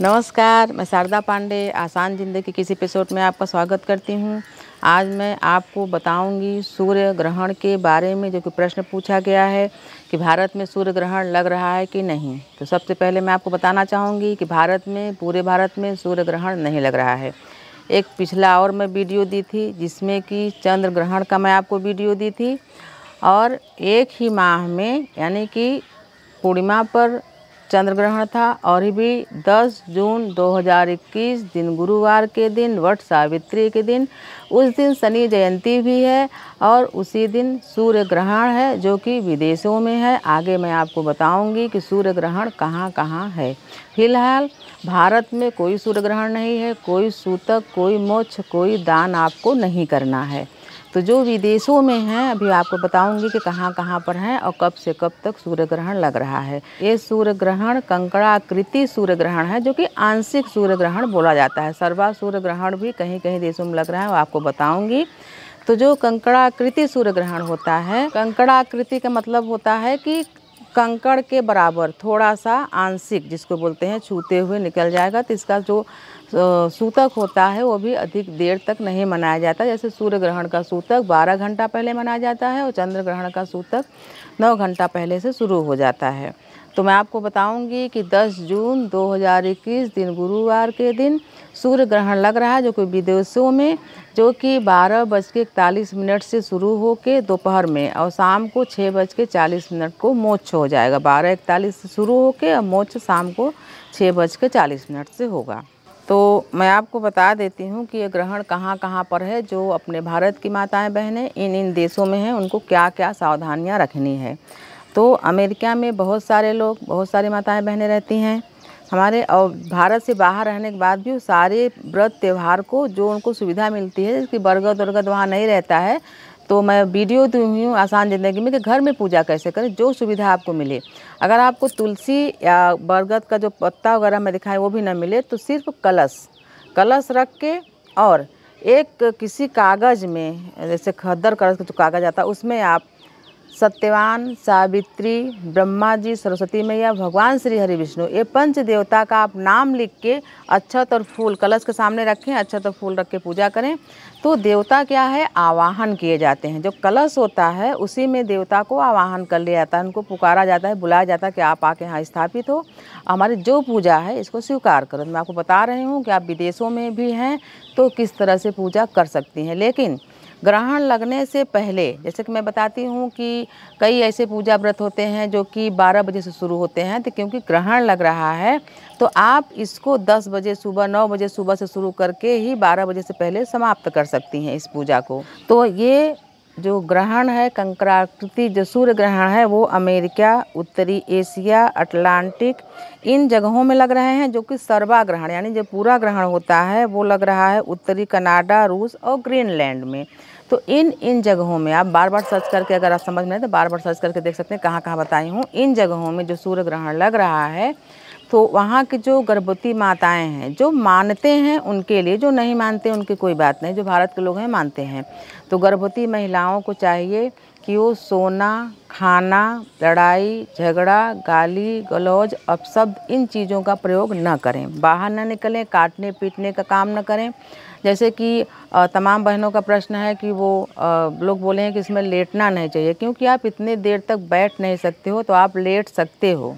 नमस्कार मैं शारदा पांडे आसान ज़िंदगी किसी एपिसोड में आपका स्वागत करती हूँ आज मैं आपको बताऊंगी सूर्य ग्रहण के बारे में जो कि प्रश्न पूछा गया है कि भारत में सूर्य ग्रहण लग रहा है कि नहीं तो सबसे पहले मैं आपको बताना चाहूँगी कि भारत में पूरे भारत में सूर्य ग्रहण नहीं लग रहा है एक पिछला और मैं वीडियो दी थी जिसमें कि चंद्र ग्रहण का मैं आपको वीडियो दी थी और एक ही माह में यानी कि पूर्णिमा पर चंद्र ग्रहण था और भी 10 जून 2021 दिन गुरुवार के दिन वट सावित्री के दिन उस दिन शनि जयंती भी है और उसी दिन सूर्य ग्रहण है जो कि विदेशों में है आगे मैं आपको बताऊंगी कि सूर्य ग्रहण कहाँ कहाँ है फिलहाल भारत में कोई सूर्य ग्रहण नहीं है कोई सूतक कोई मोक्ष कोई दान आपको नहीं करना है तो जो विदेशों में हैं अभी आपको बताऊंगी कि कहाँ कहाँ पर हैं और कब से कब तक सूर्य ग्रहण लग रहा है ये सूर्य ग्रहण कंकड़ाकृति सूर्य ग्रहण है जो कि आंशिक सूर्य ग्रहण बोला जाता है सर्वा सूर्य ग्रहण भी कहीं कहीं देशों में लग रहा है वो आपको बताऊंगी तो जो कंकड़ाकृति सूर्य ग्रहण होता है कंकड़ाकृति का मतलब होता है कि कंकड़ के बराबर थोड़ा सा आंशिक जिसको बोलते हैं छूते हुए निकल जाएगा तो इसका जो सूतक होता है वो भी अधिक देर तक नहीं मनाया जाता जैसे सूर्य ग्रहण का सूतक 12 घंटा पहले मनाया जाता है और चंद्र ग्रहण का सूतक 9 घंटा पहले से शुरू हो जाता है तो मैं आपको बताऊंगी कि 10 जून 2021 दिन गुरुवार के दिन सूर्य ग्रहण लग रहा है जो कि विदेशों में जो कि बारह बज के इकतालीस मिनट से शुरू हो के दोपहर में और शाम को छः बज के चालीस मिनट को मोक्ष हो जाएगा बारह इकतालीस से शुरू हो के और मोक्ष शाम को छः बज के चालीस मिनट से होगा तो मैं आपको बता देती हूँ कि ये ग्रहण कहाँ कहाँ पर है जो अपने भारत की माताएं बहनें इन इन देशों में हैं उनको क्या क्या सावधानियाँ रखनी है तो अमेरिका में बहुत सारे लोग बहुत सारी माताएं बहनें रहती हैं हमारे और भारत से बाहर रहने के बाद भी वो सारे व्रत त्यौहार को जो उनको सुविधा मिलती है जैसे बरगद वरगद वहाँ नहीं रहता है तो मैं वीडियो दी हुई हूँ आसान ज़िंदगी में कि घर में पूजा कैसे करें जो सुविधा आपको मिले अगर आपको तुलसी या बरगद का जो पत्ता वगैरह मैं दिखाएँ वो भी ना मिले तो सिर्फ कलश कलश रख के और एक किसी कागज़ में जैसे खद्दर कलश का जो कागज़ आता है उसमें आप सत्यवान सावित्री ब्रह्मा जी सरस्वती मैया भगवान श्री हरि विष्णु ये पंच देवता का आप नाम लिख के अच्छत और फूल कलश के सामने रखें अच्छत और फूल रख के पूजा करें तो देवता क्या है आवाहन किए जाते हैं जो कलश होता है उसी में देवता को आवाहन कर लिया जाता है उनको पुकारा जाता है बुलाया जाता है कि आप आके यहाँ स्थापित हो हमारी जो पूजा है इसको स्वीकार करो मैं आपको बता रही हूँ कि आप विदेशों में भी हैं तो किस तरह से पूजा कर सकती हैं लेकिन ग्रहण लगने से पहले जैसे कि मैं बताती हूँ कि कई ऐसे पूजा व्रत होते हैं जो कि 12 बजे से शुरू होते हैं तो क्योंकि ग्रहण लग रहा है तो आप इसको 10 बजे सुबह 9 बजे सुबह से शुरू करके ही 12 बजे से पहले समाप्त कर सकती हैं इस पूजा को तो ये जो ग्रहण है कंकराकृति जो सूर्य ग्रहण है वो अमेरिका उत्तरी एशिया अटलांटिक इन जगहों में लग रहे हैं जो कि सर्वा ग्रहण यानी जो पूरा ग्रहण होता है वो लग रहा है उत्तरी कनाडा रूस और ग्रीनलैंड में तो इन इन जगहों में आप बार बार सर्च करके अगर आप समझ में आए तो बार बार सर्च करके देख सकते हैं कहाँ कहाँ बताई हूँ इन जगहों में जो सूर्य ग्रहण लग रहा है तो वहाँ की जो गर्भवती माताएं हैं जो मानते हैं उनके लिए जो नहीं मानते उनकी कोई बात नहीं जो भारत के लोग हैं मानते हैं तो गर्भवती महिलाओं को चाहिए लड़कियों सोना खाना लड़ाई झगड़ा गाली गलौज अपशब्द इन चीज़ों का प्रयोग न करें बाहर न निकलें काटने पीटने का काम न करें जैसे कि तमाम बहनों का प्रश्न है कि वो लोग बोले हैं कि इसमें लेटना नहीं चाहिए क्योंकि आप इतने देर तक बैठ नहीं सकते हो तो आप लेट सकते हो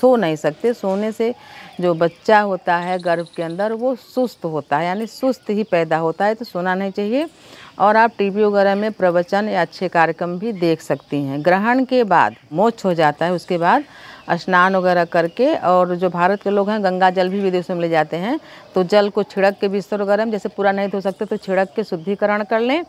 सो नहीं सकते सोने से जो बच्चा होता है गर्भ के अंदर वो सुस्त होता है यानी सुस्त ही पैदा होता है तो सोना नहीं चाहिए और आप टीवी वगैरह में प्रवचन या अच्छे कार्यक्रम भी देख सकती हैं ग्रहण के बाद मोक्ष हो जाता है उसके बाद स्नान वगैरह करके और जो भारत के लोग हैं गंगा जल भी विदेशों में ले जाते हैं तो जल को छिड़क के बिस्तर वगैरह में जैसे पूरा नहीं धो सकते तो छिड़क के शुद्धिकरण कर लें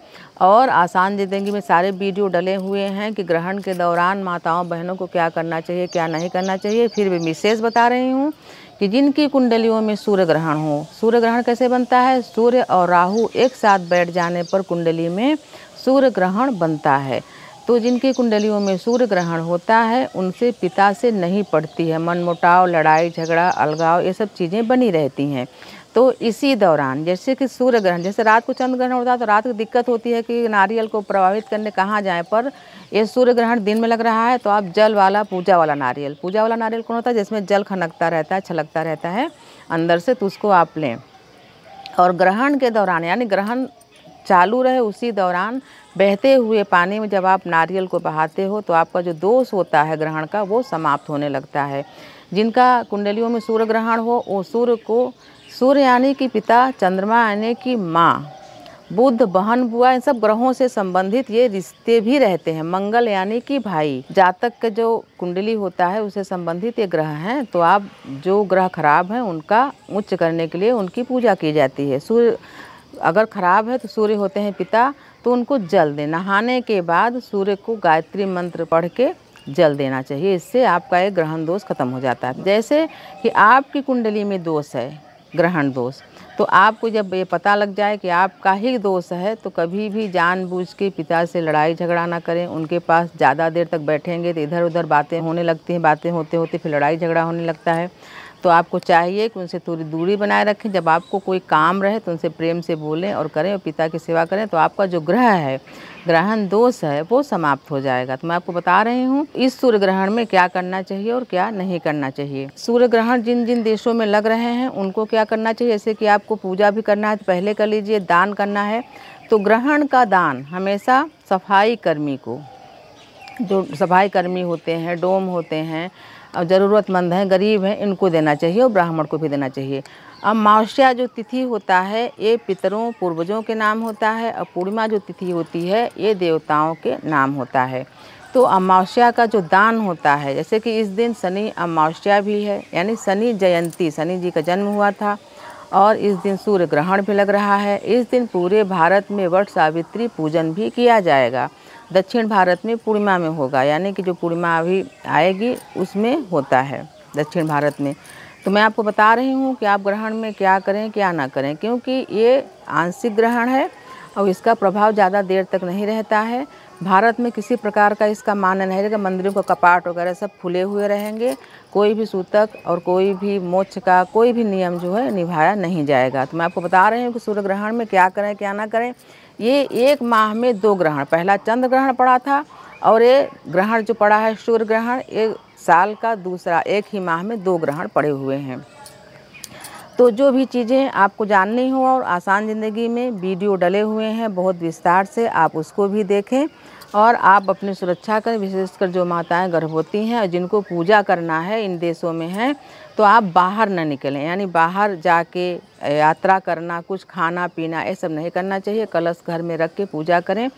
और आसान जिंदगी में सारे वीडियो डले हुए हैं कि ग्रहण के दौरान माताओं बहनों को क्या करना चाहिए क्या नहीं करना चाहिए फिर भी मिसेज बता रही हूँ कि जिनकी कुंडलियों में सूर्य ग्रहण हो सूर्य ग्रहण कैसे बनता है सूर्य और राहु एक साथ बैठ जाने पर कुंडली में सूर्य ग्रहण बनता है तो जिनकी कुंडलियों में सूर्य ग्रहण होता है उनसे पिता से नहीं पड़ती है मनमुटाव लड़ाई झगड़ा अलगाव ये सब चीज़ें बनी रहती हैं तो इसी दौरान जैसे कि सूर्य ग्रहण जैसे रात को चंद्र ग्रहण होता है तो रात को दिक्कत होती है कि नारियल को प्रभावित करने कहाँ जाए पर ये सूर्य ग्रहण दिन में लग रहा है तो आप जल वाला पूजा वाला नारियल पूजा वाला नारियल कौन होता है जिसमें जल खनकता रहता है छलकता रहता है अंदर से तो उसको आप लें और ग्रहण के दौरान यानी ग्रहण चालू रहे उसी दौरान बहते हुए पानी में जब आप नारियल को बहाते हो तो आपका जो दोष होता है ग्रहण का वो समाप्त होने लगता है जिनका कुंडलियों में सूर्य ग्रहण हो वो सूर्य को सूर्य यानी कि पिता चंद्रमा यानी कि माँ बुद्ध बहन बुआ इन सब ग्रहों से संबंधित ये रिश्ते भी रहते हैं मंगल यानी कि भाई जातक का जो कुंडली होता है उसे संबंधित ये ग्रह हैं तो आप जो ग्रह खराब हैं उनका उच्च करने के लिए उनकी पूजा की जाती है सूर्य अगर खराब है तो सूर्य होते हैं पिता तो उनको जल दें नहाने के बाद सूर्य को गायत्री मंत्र पढ़ के जल देना चाहिए इससे आपका एक ग्रहण दोष खत्म हो जाता है जैसे कि आपकी कुंडली में दोष है ग्रहण दोष तो आपको जब ये पता लग जाए कि आपका ही दोष है तो कभी भी जानबूझ के पिता से लड़ाई झगड़ा ना करें उनके पास ज़्यादा देर तक बैठेंगे तो इधर उधर बातें होने लगती हैं बातें होते होते फिर लड़ाई झगड़ा होने लगता है तो आपको चाहिए कि उनसे थोड़ी दूरी बनाए रखें जब आपको कोई काम रहे तो उनसे प्रेम से बोलें और करें और पिता की सेवा करें तो आपका जो ग्रह है ग्रहण दोष है वो समाप्त हो जाएगा तो मैं आपको बता रही हूँ इस सूर्य ग्रहण में क्या करना चाहिए और क्या नहीं करना चाहिए सूर्य ग्रहण जिन जिन देशों में लग रहे हैं उनको क्या करना चाहिए जैसे कि आपको पूजा भी करना है तो पहले कर लीजिए दान करना है तो ग्रहण का दान हमेशा सफाई कर्मी को जो सफाई कर्मी होते हैं डोम होते हैं और ज़रूरतमंद हैं गरीब हैं इनको देना चाहिए और ब्राह्मण को भी देना चाहिए अब मावस्या जो तिथि होता है ये पितरों पूर्वजों के नाम होता है और पूर्णिमा जो तिथि होती है ये देवताओं के नाम होता है तो अमावस्या का जो दान होता है जैसे कि इस दिन शनि अमावस्या भी है यानी शनि जयंती शनि जी का जन्म हुआ था और इस दिन सूर्य ग्रहण भी लग रहा है इस दिन पूरे भारत में वट सावित्री पूजन भी किया जाएगा दक्षिण भारत में पूर्णिमा में होगा यानी कि जो पूर्णिमा अभी आएगी उसमें होता है दक्षिण भारत में तो मैं आपको बता रही हूँ कि आप ग्रहण में क्या करें क्या ना करें क्योंकि ये आंशिक ग्रहण है और इसका प्रभाव ज़्यादा देर तक नहीं रहता है भारत में किसी प्रकार का इसका मान्य नहीं रहेगा मंदिरों का कपाट वगैरह सब खुले हुए रहेंगे कोई भी सूतक और कोई भी मोक्ष का कोई भी नियम जो है निभाया नहीं जाएगा तो मैं आपको बता रही हूँ कि सूर्य ग्रहण में क्या करें क्या ना करें ये एक माह में दो ग्रहण पहला चंद्र ग्रहण पड़ा था और ये ग्रहण जो पड़ा है सूर्य ग्रहण ये साल का दूसरा एक ही माह में दो ग्रहण पड़े हुए हैं तो जो भी चीज़ें आपको जाननी हो और आसान ज़िंदगी में वीडियो डले हुए हैं बहुत विस्तार से आप उसको भी देखें और आप अपनी सुरक्षा करें विशेषकर जो माताएं गर्भवती हैं और जिनको पूजा करना है इन देशों में हैं तो आप बाहर ना निकलें यानी बाहर जाके यात्रा करना कुछ खाना पीना ये सब नहीं करना चाहिए कलश घर में रख के पूजा करें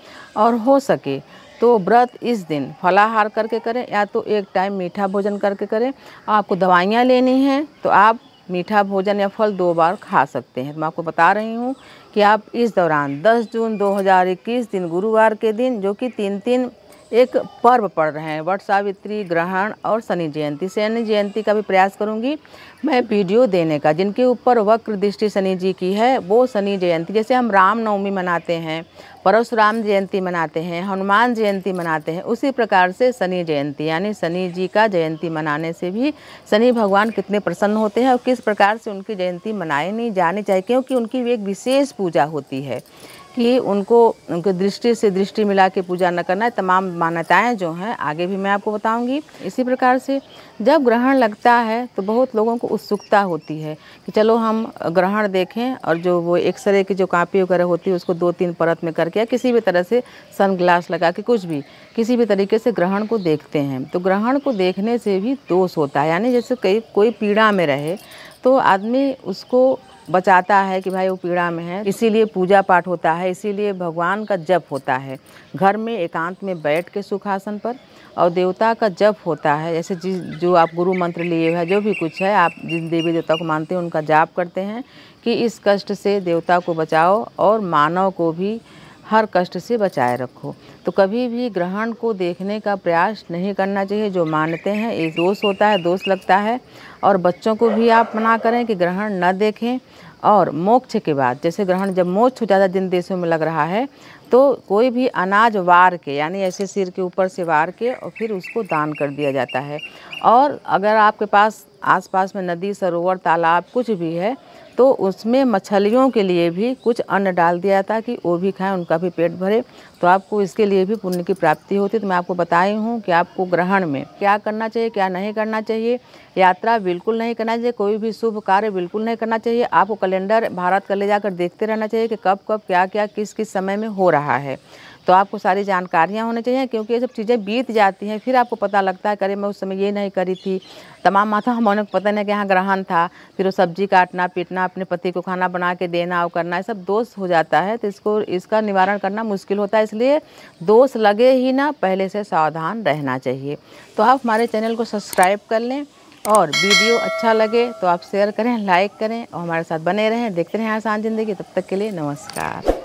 और हो सके तो व्रत इस दिन फलाहार करके करें या तो एक टाइम मीठा भोजन करके करें आपको दवाइयाँ लेनी हैं तो आप मीठा भोजन या फल दो बार खा सकते हैं तो मैं आपको बता रही हूँ कि आप इस दौरान 10 जून 2021 दिन गुरुवार के दिन जो कि तीन तीन एक पर्व पढ़ रहे हैं वट सावित्री ग्रहण और शनि जयंती शनि जयंती का भी प्रयास करूंगी मैं वीडियो देने का जिनके ऊपर वक्र दृष्टि शनि जी की है वो शनि जयंती जैसे हम रामनवमी मनाते हैं परशुराम जयंती मनाते हैं हनुमान जयंती मनाते हैं उसी प्रकार से शनि जयंती यानी शनि जी का जयंती मनाने से भी शनि भगवान कितने प्रसन्न होते हैं और किस प्रकार से उनकी जयंती मनाई नहीं जानी चाहिए क्योंकि उनकी भी एक विशेष पूजा होती है कि उनको उनके दृष्टि से दृष्टि मिला के पूजा न करना है तमाम मान्यताएं जो हैं आगे भी मैं आपको बताऊंगी इसी प्रकार से जब ग्रहण लगता है तो बहुत लोगों को उत्सुकता होती है कि चलो हम ग्रहण देखें और जो वो एक्सरे की जो कापी वगैरह होती है उसको दो तीन परत में करके या किसी भी तरह से सन ग्लास लगा के कुछ भी किसी भी तरीके से ग्रहण को देखते हैं तो ग्रहण को देखने से भी दोष होता है यानी जैसे कई कोई पीड़ा में रहे तो आदमी उसको बचाता है कि भाई वो पीड़ा में है इसीलिए पूजा पाठ होता है इसीलिए भगवान का जप होता है घर में एकांत में बैठ के सुखासन पर और देवता का जप होता है जैसे जिस जो आप गुरु मंत्र लिए हुए जो भी कुछ है आप जिस देवी देवता को मानते हैं उनका जाप करते हैं कि इस कष्ट से देवता को बचाओ और मानव को भी हर कष्ट से बचाए रखो तो कभी भी ग्रहण को देखने का प्रयास नहीं करना चाहिए जो मानते हैं एक दोष होता है दोष लगता है और बच्चों को भी आप मना करें कि ग्रहण न देखें और मोक्ष के बाद जैसे ग्रहण जब मोक्ष ज़्यादा जिन देशों में लग रहा है तो कोई भी अनाज वार के यानी ऐसे सिर के ऊपर से वार के और फिर उसको दान कर दिया जाता है और अगर आपके पास आसपास में नदी सरोवर तालाब कुछ भी है तो उसमें मछलियों के लिए भी कुछ अन्न डाल दिया था कि वो भी खाएं उनका भी पेट भरे तो आपको इसके लिए भी पुण्य की प्राप्ति होती तो मैं आपको बताई हूँ कि आपको ग्रहण में क्या करना चाहिए क्या नहीं करना चाहिए यात्रा बिल्कुल नहीं करना चाहिए कोई भी शुभ कार्य बिल्कुल नहीं करना चाहिए आपको कैलेंडर भारत का ले जाकर देखते रहना चाहिए कि कब कब क्या क्या किस किस समय में हो रहा है तो आपको सारी जानकारियाँ होनी चाहिए क्योंकि ये सब चीज़ें बीत जाती हैं फिर आपको पता लगता है करे मैं उस समय ये नहीं करी थी तमाम माथा हमारे को पता नहीं कि यहाँ ग्रहण था फिर वो सब्जी काटना पीटना अपने पति को खाना बना के देना और करना ये सब दोष हो जाता है तो इसको इसका निवारण करना मुश्किल होता है इसलिए दोष लगे ही ना पहले से सावधान रहना चाहिए तो आप हमारे चैनल को सब्सक्राइब कर लें और वीडियो अच्छा लगे तो आप शेयर करें लाइक करें और हमारे साथ बने रहें देखते रहें आसान ज़िंदगी तब तक के लिए नमस्कार